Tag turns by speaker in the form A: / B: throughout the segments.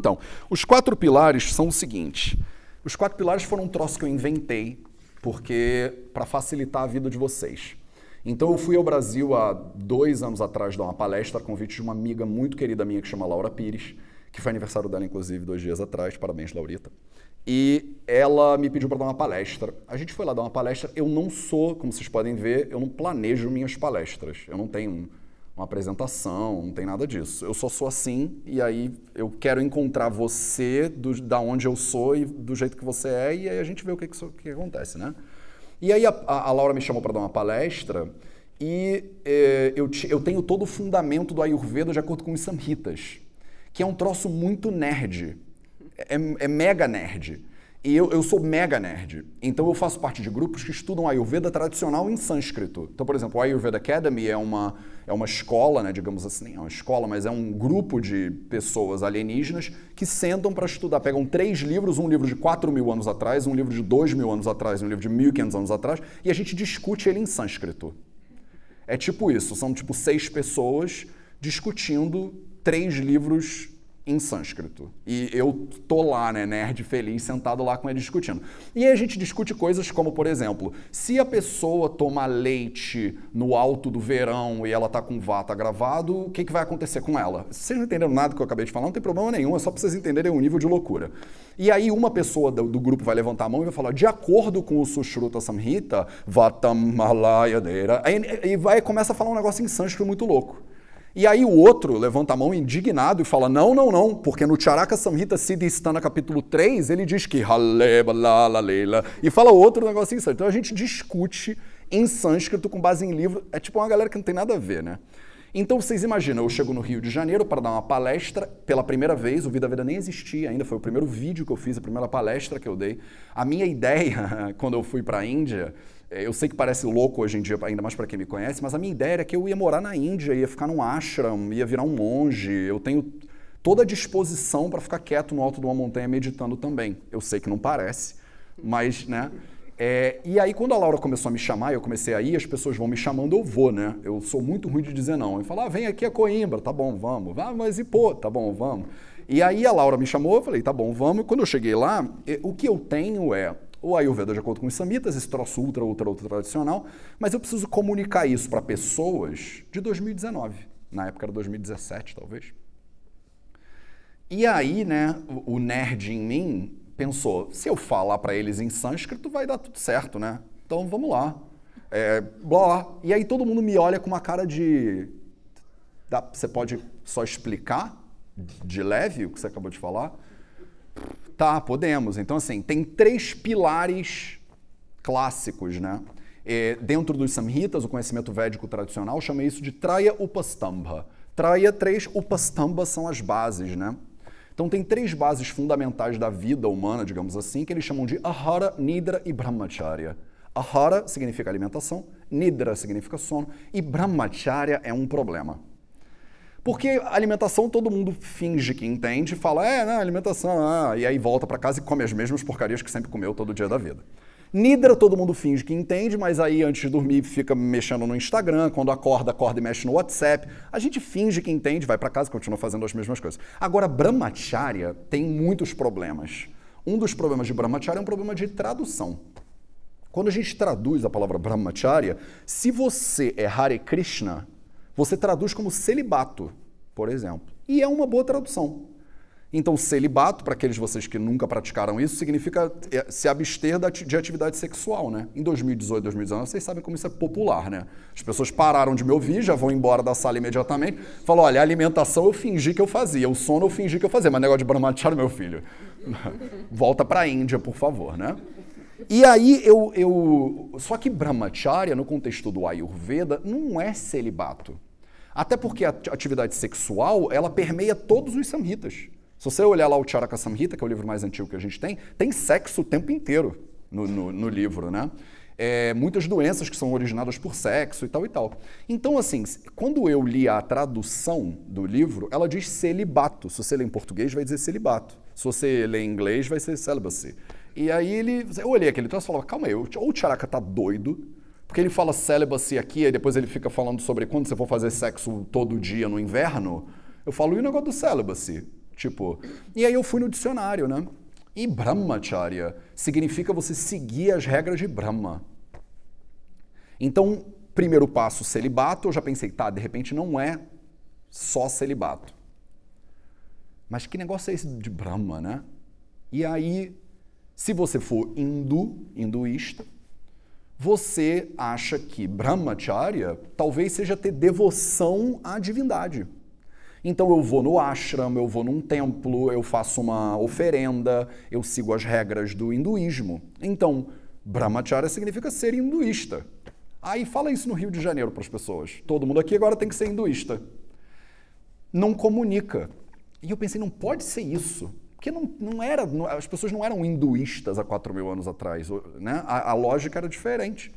A: Então, os quatro pilares são o seguinte. Os quatro pilares foram um troço que eu inventei, porque para facilitar a vida de vocês. Então eu fui ao Brasil há dois anos atrás dar uma palestra a convite de uma amiga muito querida minha que chama Laura Pires, que foi aniversário dela, inclusive, dois dias atrás. Parabéns, Laurita. E ela me pediu para dar uma palestra. A gente foi lá dar uma palestra. Eu não sou, como vocês podem ver, eu não planejo minhas palestras. Eu não tenho um uma apresentação, não tem nada disso. Eu só sou assim e aí eu quero encontrar você do, da onde eu sou e do jeito que você é e aí a gente vê o que, que, que acontece, né? E aí a, a Laura me chamou para dar uma palestra e eh, eu, eu tenho todo o fundamento do Ayurveda de acordo com os Samhitas, que é um troço muito nerd, é, é mega nerd. E eu, eu, sou mega nerd, então eu faço parte de grupos que estudam Ayurveda tradicional em sânscrito. Então, por exemplo, a Ayurveda Academy é uma, é uma escola, né, digamos assim, é uma escola, mas é um grupo de pessoas alienígenas que sentam para estudar. Pegam três livros, um livro de 4 mil anos atrás, um livro de 2 mil anos atrás, um livro de 1.500 anos atrás, e a gente discute ele em sânscrito. É tipo isso, são tipo seis pessoas discutindo três livros em sânscrito. E eu tô lá, né, nerd feliz, sentado lá com ele discutindo. E aí a gente discute coisas como, por exemplo, se a pessoa toma leite no alto do verão e ela tá com vata gravado, o que, que vai acontecer com ela? Vocês não entenderam nada que eu acabei de falar, não tem problema nenhum, é só pra vocês entenderem o nível de loucura. E aí uma pessoa do, do grupo vai levantar a mão e vai falar, de acordo com o Sushruta Samhita, vata Malaya deira e, e vai, começa a falar um negócio em sânscrito muito louco. E aí o outro levanta a mão indignado e fala: não, não, não, porque no Charaka Samhita Siddhistana capítulo 3 ele diz que leila e fala outro negócio assim. Então a gente discute em sânscrito com base em livro. É tipo uma galera que não tem nada a ver, né? Então vocês imaginam, eu chego no Rio de Janeiro para dar uma palestra pela primeira vez, o Vida Vida nem existia ainda, foi o primeiro vídeo que eu fiz, a primeira palestra que eu dei. A minha ideia, quando eu fui para a Índia, eh, eu sei que parece louco hoje em dia, ainda mais para quem me conhece, mas a minha ideia era que eu ia morar na Índia, ia ficar num ashram, ia virar um monge, eu tenho toda a disposição para ficar quieto no alto de uma montanha meditando também. Eu sei que não parece, mas, né... É, e aí, quando a Laura começou a me chamar, eu comecei a ir, as pessoas vão me chamando, eu vou, né? Eu sou muito ruim de dizer não. E falar, ah, vem aqui a Coimbra, tá bom, vamos. Ah, mas e pô, tá bom, vamos. E aí a Laura me chamou, eu falei, tá bom, vamos. E quando eu cheguei lá, o que eu tenho é o Ayurveda de acordo com os samitas, esse troço ultra, ultra, ultra tradicional, mas eu preciso comunicar isso para pessoas de 2019. Na época era 2017, talvez. E aí, né, o nerd em mim pensou, se eu falar para eles em sânscrito, vai dar tudo certo, né? Então vamos lá. É, blá, blá. E aí todo mundo me olha com uma cara de. Dá, você pode só explicar de leve o que você acabou de falar? Tá, podemos. Então, assim, tem três pilares clássicos, né? É, dentro dos samhitas, o conhecimento védico tradicional chama isso de traya upastamba. Traya, três upastamba são as bases, né? Então tem três bases fundamentais da vida humana, digamos assim, que eles chamam de Ahara, Nidra e Brahmacharya. Ahara significa alimentação, Nidra significa sono e Brahmacharya é um problema. Porque alimentação todo mundo finge que entende, fala, é, né, alimentação, ah, e aí volta para casa e come as mesmas porcarias que sempre comeu todo dia da vida. Nidra todo mundo finge que entende, mas aí antes de dormir fica mexendo no Instagram, quando acorda, acorda e mexe no WhatsApp. A gente finge que entende, vai para casa e continua fazendo as mesmas coisas. Agora, Brahmacharya tem muitos problemas. Um dos problemas de Brahmacharya é um problema de tradução. Quando a gente traduz a palavra Brahmacharya, se você é Hare Krishna, você traduz como celibato, por exemplo. E é uma boa tradução. Então, celibato, para aqueles de vocês que nunca praticaram isso, significa é, se abster de atividade sexual, né? Em 2018, 2019, vocês sabem como isso é popular, né? As pessoas pararam de me ouvir, já vão embora da sala imediatamente. Falam, olha, a alimentação eu fingi que eu fazia, o sono eu fingi que eu fazia, mas negócio de brahmacharya, meu filho. Volta para a Índia, por favor, né? E aí eu, eu... Só que brahmacharya, no contexto do Ayurveda, não é celibato. Até porque a atividade sexual, ela permeia todos os samhitas. Se você olhar lá o Charaka Samhita, que é o livro mais antigo que a gente tem, tem sexo o tempo inteiro no, no, no livro, né? É, muitas doenças que são originadas por sexo e tal e tal. Então, assim, quando eu li a tradução do livro, ela diz celibato. Se você lê em português, vai dizer celibato. Se você lê em inglês, vai ser celibacy. E aí ele, eu olhei aquele troço e falava, calma aí, ou o Tcharaka tá doido, porque ele fala celibacy aqui, e depois ele fica falando sobre quando você for fazer sexo todo dia no inverno. Eu falo, e o negócio do celibacy? Tipo, e aí eu fui no dicionário, né? E Brahmacharya significa você seguir as regras de Brahma. Então, primeiro passo, celibato, eu já pensei, tá, de repente não é só celibato. Mas que negócio é esse de Brahma, né? E aí, se você for hindu, hinduísta, você acha que Brahmacharya talvez seja ter devoção à divindade. Então eu vou no ashram, eu vou num templo, eu faço uma oferenda, eu sigo as regras do hinduísmo. Então, brahmacharya significa ser hinduísta. Aí fala isso no Rio de Janeiro para as pessoas. Todo mundo aqui agora tem que ser hinduísta. Não comunica. E eu pensei, não pode ser isso. Porque não, não era, não, as pessoas não eram hinduístas há 4 mil anos atrás. Né? A, a lógica era diferente.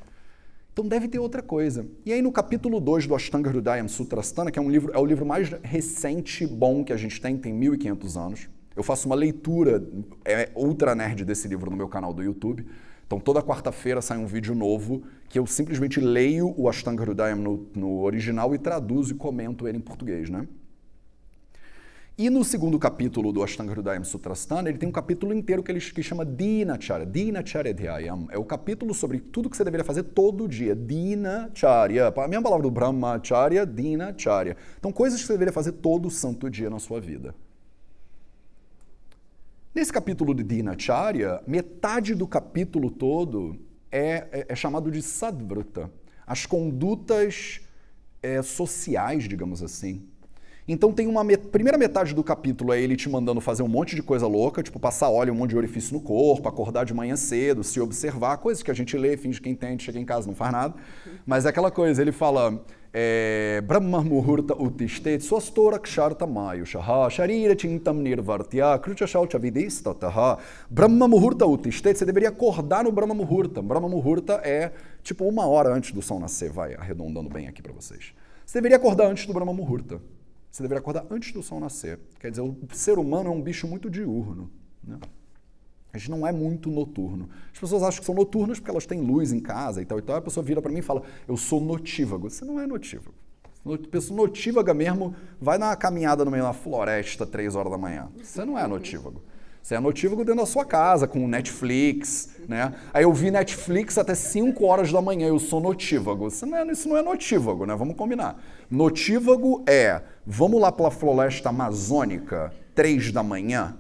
A: Então deve ter outra coisa. E aí no capítulo 2 do Ashtanga Hridayam Sutrasthana, que é, um livro, é o livro mais recente bom que a gente tem, tem 1500 anos. Eu faço uma leitura é, ultra nerd desse livro no meu canal do YouTube. Então toda quarta-feira sai um vídeo novo que eu simplesmente leio o Ashtanga Hridayam no, no original e traduzo e comento ele em português, né? E no segundo capítulo do Ashtanga Hridayam Sutrasthana, ele tem um capítulo inteiro que ele que chama Dinacharya. Dinacharya Dhyayam é o capítulo sobre tudo que você deveria fazer todo dia. Dinacharya, a mesma palavra do Brahmacharya, Dinacharya. Então, coisas que você deveria fazer todo santo dia na sua vida. Nesse capítulo de Dinacharya, metade do capítulo todo é, é, é chamado de Sadvruta, as condutas é, sociais, digamos assim então tem uma met primeira metade do capítulo é ele te mandando fazer um monte de coisa louca, tipo passar óleo, um monte de orifício no corpo, acordar de manhã cedo, se observar, coisas que a gente lê, finge que entende, chega em casa, não faz nada. Uhum. Mas é aquela coisa, ele fala. É, Brahma Muhurta Utistet Swastora Ksharta Mayushaha Sharira Chintam Nirvartya Kruchashaucha Vidistataha Brahma Muhurta Utistet, você deveria acordar no Brahma Muhurta. Brahma Muhurta é tipo uma hora antes do sol nascer, vai arredondando bem aqui para vocês. Você deveria acordar antes do Brahma Muhurta. Você deveria acordar antes do sol nascer. Quer dizer, o ser humano é um bicho muito diurno. Né? A gente não é muito noturno. As pessoas acham que são noturnas porque elas têm luz em casa e tal e tal. A pessoa vira para mim e fala: Eu sou notívago. Você não é notívago. Pessoa notívaga mesmo vai dar uma caminhada no meio da floresta três horas da manhã. Você não é notívago. Você é notívago dentro da sua casa, com Netflix, né? Aí eu vi Netflix até 5 horas da manhã, eu sou notívago. Isso não, é, isso não é notívago, né? Vamos combinar. Notívago é, vamos lá pela floresta amazônica, 3 da manhã?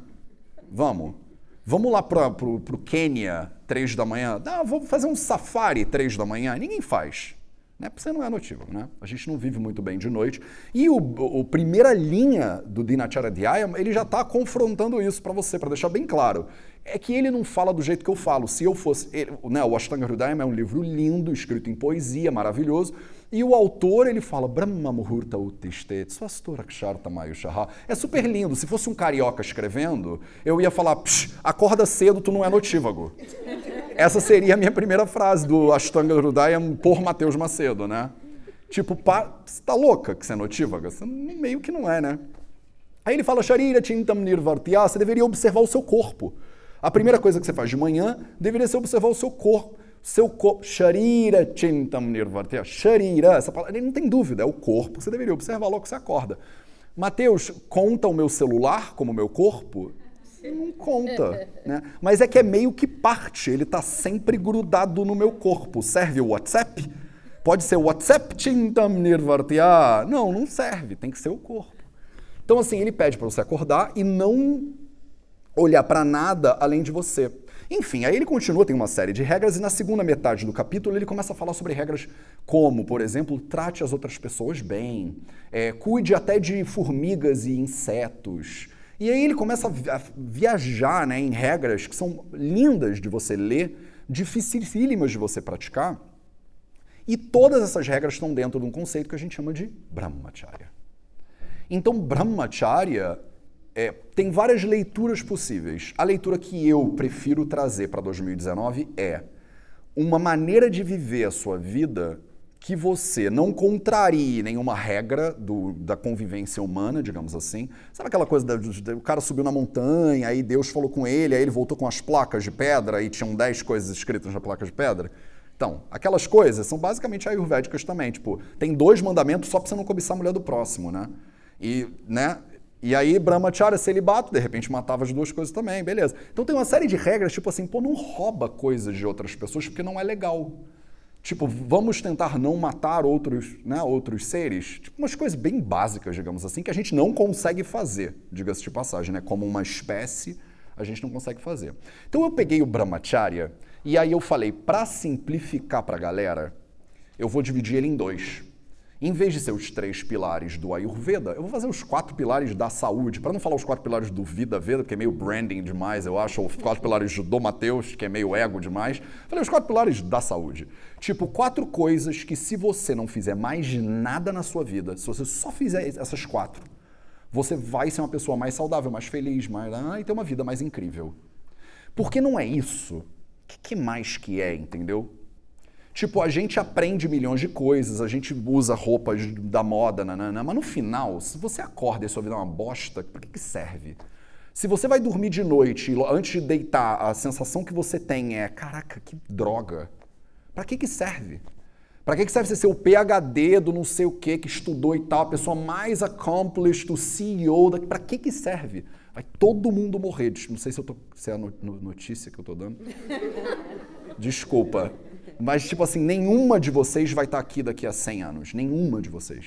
A: Vamos. Vamos lá para o Quênia, 3 da manhã? Ah, fazer um safari, 3 da manhã? Ninguém faz né? Porque você não é notívago, né? A gente não vive muito bem de noite. E o, o primeira linha do Dinacharadhyaya, ele já está confrontando isso para você, para deixar bem claro. É que ele não fala do jeito que eu falo. Se eu fosse... Ele, né, o Ashtanga Hridayam é um livro lindo, escrito em poesia, maravilhoso. E o autor, ele fala Brahma Muhurta Utiste, Swastoraksharta É super lindo. Se fosse um carioca escrevendo, eu ia falar, acorda cedo, tu não é notívago. Essa seria a minha primeira frase do Ashtanga Hridayam por Mateus Macedo, né? Tipo, pá, você tá louca que você é notívaga? Você meio que não é, né? Aí ele fala, Sharira Chintam Nirvartya, você deveria observar o seu corpo. A primeira coisa que você faz de manhã deveria ser observar o seu corpo. Seu corpo, Sharira Chintam Nirvartya, Sharira, essa palavra, não tem dúvida, é o corpo, você deveria observar logo que você acorda. Mateus, conta o meu celular como meu corpo? não conta. né? Mas é que é meio que parte, ele está sempre grudado no meu corpo. Serve o WhatsApp? Pode ser o WhatsApp Tintam Nirvartya? Não, não serve, tem que ser o corpo. Então, assim, ele pede para você acordar e não olhar para nada além de você. Enfim, aí ele continua, tem uma série de regras, e na segunda metade do capítulo ele começa a falar sobre regras como, por exemplo, trate as outras pessoas bem, é, cuide até de formigas e insetos, e aí ele começa a viajar né, em regras que são lindas de você ler, dificílimas de você praticar. E todas essas regras estão dentro de um conceito que a gente chama de Brahmacharya. Então, Brahmacharya é, tem várias leituras possíveis. A leitura que eu prefiro trazer para 2019 é uma maneira de viver a sua vida que você não contrarie nenhuma regra do, da convivência humana, digamos assim. Sabe aquela coisa do, cara subiu na montanha, aí Deus falou com ele, aí ele voltou com as placas de pedra e tinham dez coisas escritas na placa de pedra? Então, aquelas coisas são basicamente ayurvédicas também. Tipo, tem dois mandamentos só pra você não cobiçar a mulher do próximo, né? E, né? E aí, Brahmacharya, celibato, de repente matava as duas coisas também, beleza. Então tem uma série de regras, tipo assim, pô, não rouba coisas de outras pessoas porque não é legal. Tipo, vamos tentar não matar outros, né, outros seres. Tipo, umas coisas bem básicas, digamos assim, que a gente não consegue fazer, diga-se de passagem, né? Como uma espécie, a gente não consegue fazer. Então eu peguei o Brahmacharya e aí eu falei, para simplificar para a galera, eu vou dividir ele em dois. Em vez de ser os três pilares do Ayurveda, eu vou fazer os quatro pilares da saúde. Para não falar os quatro pilares do Vida Veda, porque é meio branding demais, eu acho, ou os quatro pilares do Mateus, que é meio ego demais. Falei os quatro pilares da saúde. Tipo, quatro coisas que se você não fizer mais nada na sua vida, se você só fizer essas quatro, você vai ser uma pessoa mais saudável, mais feliz, mais ah, e ter uma vida mais incrível. Porque não é isso. O que, que mais que é, entendeu? Tipo, a gente aprende milhões de coisas, a gente usa roupas da moda, nanana, mas no final, se você acorda e sua vida é uma bosta, para que, que serve? Se você vai dormir de noite, antes de deitar, a sensação que você tem é: caraca, que droga. Para que, que serve? Para que, que serve você ser o PhD do não sei o que que estudou e tal, a pessoa mais accomplished, o CEO? Da... Para que, que serve? Vai todo mundo morrer. Não sei se, eu tô... se é a notícia que eu tô dando. Desculpa. Mas, tipo assim, nenhuma de vocês vai estar tá aqui daqui a 100 anos. Nenhuma de vocês.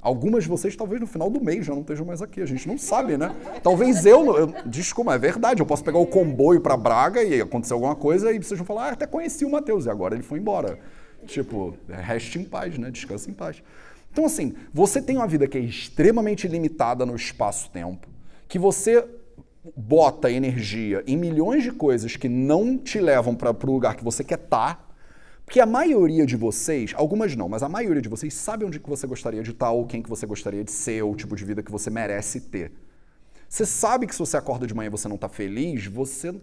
A: Algumas de vocês, talvez no final do mês, já não estejam mais aqui. A gente não sabe, né? Talvez eu, eu Desculpa, é verdade. Eu posso pegar o comboio para Braga e acontecer alguma coisa e vocês vão falar, ah, até conheci o Matheus e agora ele foi embora. Tipo, reste em paz, né? Descansa em paz. Então, assim, você tem uma vida que é extremamente limitada no espaço-tempo, que você bota energia em milhões de coisas que não te levam para o lugar que você quer estar. Tá, porque a maioria de vocês, algumas não, mas a maioria de vocês sabe onde que você gostaria de estar, ou quem que você gostaria de ser, ou o tipo de vida que você merece ter. Você sabe que se você acorda de manhã e você não está feliz, você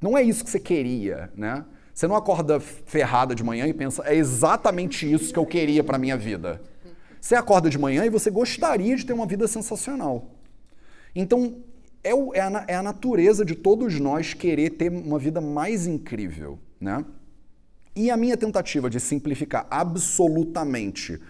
A: não é isso que você queria, né? Você não acorda ferrada de manhã e pensa, é exatamente isso que eu queria para minha vida. Você acorda de manhã e você gostaria de ter uma vida sensacional. Então, é, o, é, a, é a natureza de todos nós querer ter uma vida mais incrível, né? E a minha tentativa de simplificar absolutamente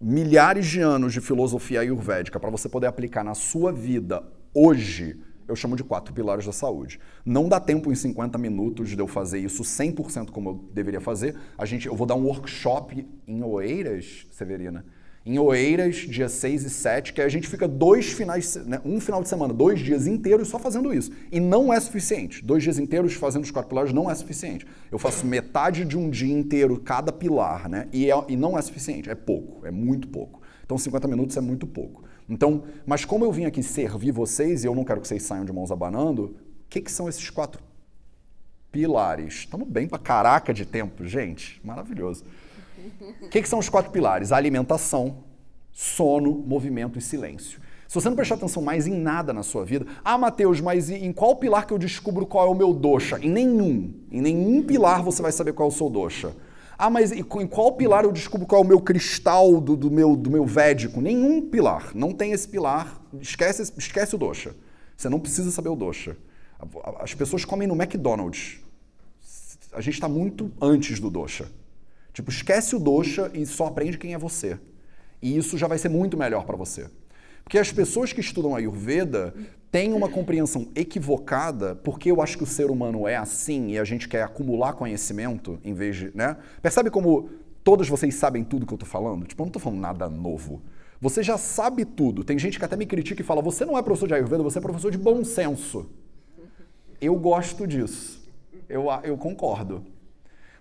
A: milhares de anos de filosofia ayurvédica para você poder aplicar na sua vida hoje, eu chamo de quatro pilares da saúde. Não dá tempo em 50 minutos de eu fazer isso 100% como eu deveria fazer. A gente, eu vou dar um workshop em Oeiras, Severina em Oeiras, dia 6 e 7, que a gente fica dois finais, né, um final de semana, dois dias inteiros só fazendo isso. E não é suficiente. Dois dias inteiros fazendo os quatro pilares não é suficiente. Eu faço metade de um dia inteiro cada pilar, né? E, é, e não é suficiente. É pouco, é muito pouco. Então 50 minutos é muito pouco. Então, mas como eu vim aqui servir vocês e eu não quero que vocês saiam de mãos abanando, o que, que são esses quatro pilares? Estamos bem pra caraca de tempo, gente. Maravilhoso. O que, que são os quatro pilares? A alimentação, sono, movimento e silêncio. Se você não prestar atenção mais em nada na sua vida, ah, Mateus, mas em qual pilar que eu descubro qual é o meu doxa? Em nenhum. Em nenhum pilar você vai saber qual é o seu doxa. Ah, mas em qual pilar eu descubro qual é o meu cristal do, do, meu, do meu védico? Nenhum pilar. Não tem esse pilar. Esquece, esquece o doxa. Você não precisa saber o doxa. As pessoas comem no McDonald's. A gente está muito antes do doxa. Tipo, esquece o dosha e só aprende quem é você. E isso já vai ser muito melhor para você. Porque as pessoas que estudam Ayurveda têm uma compreensão equivocada, porque eu acho que o ser humano é assim e a gente quer acumular conhecimento em vez de. Né? Percebe como todos vocês sabem tudo que eu tô falando? Tipo, eu não tô falando nada novo. Você já sabe tudo. Tem gente que até me critica e fala: você não é professor de Ayurveda, você é professor de bom senso. Eu gosto disso. Eu, eu concordo.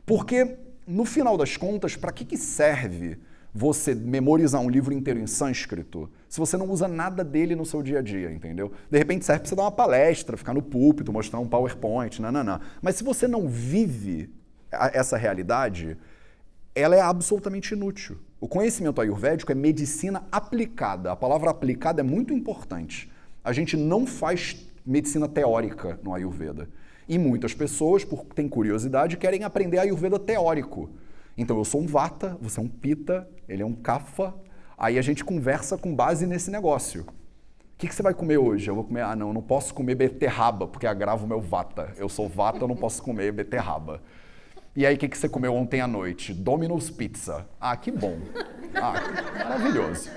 A: Porque no final das contas, para que, que serve você memorizar um livro inteiro em sânscrito se você não usa nada dele no seu dia a dia, entendeu? De repente serve para você dar uma palestra, ficar no púlpito, mostrar um PowerPoint, nananã. Mas se você não vive essa realidade, ela é absolutamente inútil. O conhecimento ayurvédico é medicina aplicada. A palavra aplicada é muito importante. A gente não faz medicina teórica no Ayurveda. E muitas pessoas, porque têm curiosidade, querem aprender Ayurveda teórico. Então eu sou um Vata, você é um Pita, ele é um Kapha. Aí a gente conversa com base nesse negócio. O que, que, você vai comer hoje? Eu vou comer. Ah, não, eu não posso comer beterraba, porque agrava o meu Vata. Eu sou Vata, eu não posso comer beterraba. E aí, o que, que você comeu ontem à noite? Domino's Pizza. Ah, que bom. Ah, maravilhoso.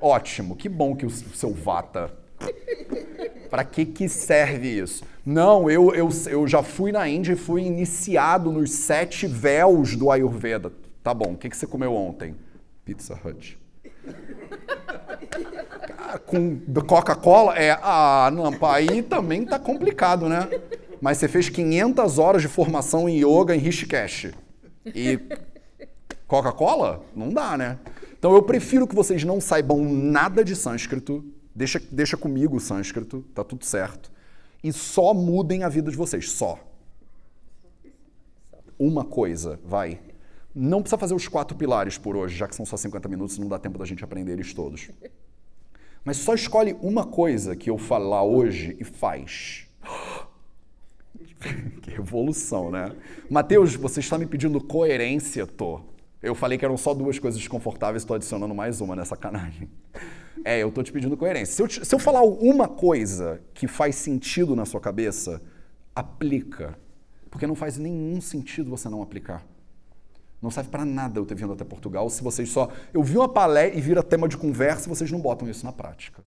A: Ótimo, que bom que o seu Vata para que, que serve isso? Não, eu, eu, eu já fui na Índia e fui iniciado nos sete véus do Ayurveda. Tá bom, o que, que você comeu ontem? Pizza Hut. Ah, com Coca-Cola? É, ah, não, aí também tá complicado, né? Mas você fez 500 horas de formação em yoga em Rishikesh. E Coca-Cola? Não dá, né? Então eu prefiro que vocês não saibam nada de sânscrito Deixa, deixa comigo o sânscrito, tá tudo certo. E só mudem a vida de vocês, só. Uma coisa, vai. Não precisa fazer os quatro pilares por hoje, já que são só 50 minutos e não dá tempo da gente aprender eles todos. Mas só escolhe uma coisa que eu falar hoje e faz. que revolução, né? Mateus, você está me pedindo coerência, tô. Eu falei que eram só duas coisas desconfortáveis, estou adicionando mais uma, né? Sacanagem. É, eu tô te pedindo coerência. Se eu, te, se eu falar uma coisa que faz sentido na sua cabeça, aplica. Porque não faz nenhum sentido você não aplicar. Não serve para nada eu ter vindo até Portugal se vocês só. Eu vi uma palé e vira tema de conversa e vocês não botam isso na prática.